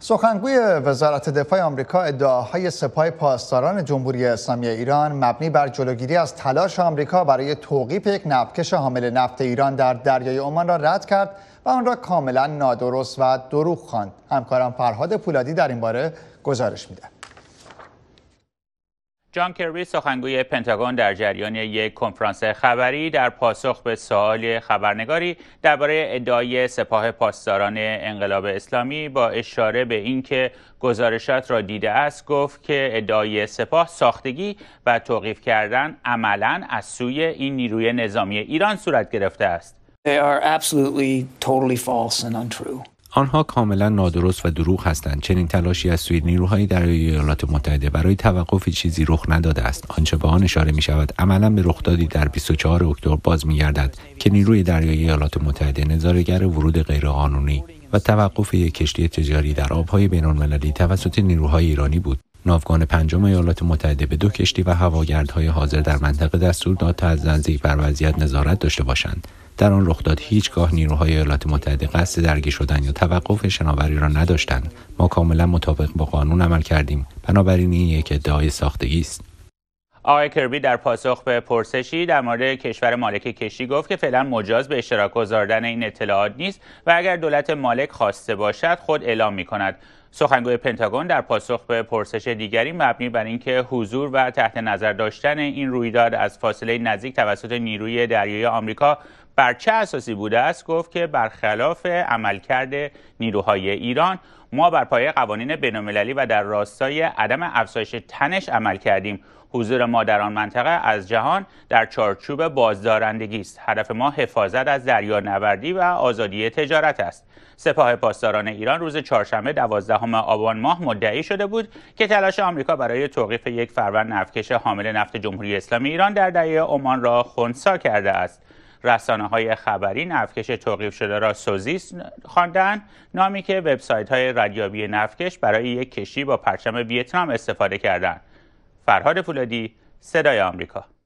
سخنگوی وزارت دفاع آمریکا ادعاهای سپاه پاسداران جمهوری اسلامی ایران مبنی بر جلوگیری از تلاش آمریکا برای توقیف یک نفتکش حامل نفت ایران در دریای عمان را رد کرد و آن را کاملا نادرست و دروغ خواند. همکارم فرهاد پولادی در این باره گزارش میدهد. جان کربی سخنگوی پنتاگون در جریان یک کنفرانس خبری در پاسخ به سوال خبرنگاری درباره ادعای سپاه پاسداران انقلاب اسلامی با اشاره به اینکه گزارشات را دیده است گفت که ادعای سپاه ساختگی و توقیف کردن عملا از سوی این نیروی نظامی ایران صورت گرفته است. They are absolutely totally false and untrue. آنها کاملا نادرست و دروغ هستند چنین تلاشی از سوی نیروهای دریایی ایالات متحده برای توقف چیزی رخ نداده است آنچه به آن اشاره می شود عملا به رخدادی در 24 اکتبر باز می گردد که نیروی دریایی ایالات متحده نظارگر ورود غیرقانونی و توقف یک کشتی تجاری در آبهای بینالمللی توسط نیروهای ایرانی بود ناوگان پنجم ایالات متحده به دو کشتی و هواگردهای حاضر در منطقه دستور داد تا از نزدیک بر وضعیت نظارت داشته باشند در آن رخداد هیچگاه نیروهای ایالات متحده قصد درگیر شدن یا توقف شناوری را نداشتند ما کاملا مطابق با قانون عمل کردیم بنابراین این یک ادعای ساختگی است آقای کربی در پاسخ به پرسشی در مورد کشور مالک کشتی گفت که فعلا مجاز به اشتراک گذاردن این اطلاعات نیست و اگر دولت مالک خواسته باشد خود اعلام می کند. سخنگوی پنتاگون در پاسخ به پرسش دیگری مبنی بر اینکه حضور و تحت نظر داشتن این رویداد از فاصله نزدیک توسط نیروی دریایی آمریکا بر چه اساسی بوده است گفت که برخلاف عملکرد نیروهای ایران ما بر پایه قوانین بین‌المللی و در راستای عدم افزایش تنش عمل کردیم حضور ما در آن منطقه از جهان در چارچوب بازدارندگی است هدف ما حفاظت از دریانوردی و آزادی تجارت است سپاه پاسداران ایران روز چهارشنبه دوازدهم آبان ماه مدعی شده بود که تلاش آمریکا برای توقیف یک فروند نفتکش حامل نفت جمهوری اسلامی ایران در دریای عمان را خنسا کرده است رسانه های خبری نفکش توقیف شده را سوزیس خواندند نامی که وبسایت های ردیابی نفکش برای یک کشتی با پرچم ویتنام استفاده کردند فرهاد فولادی صدای آمریکا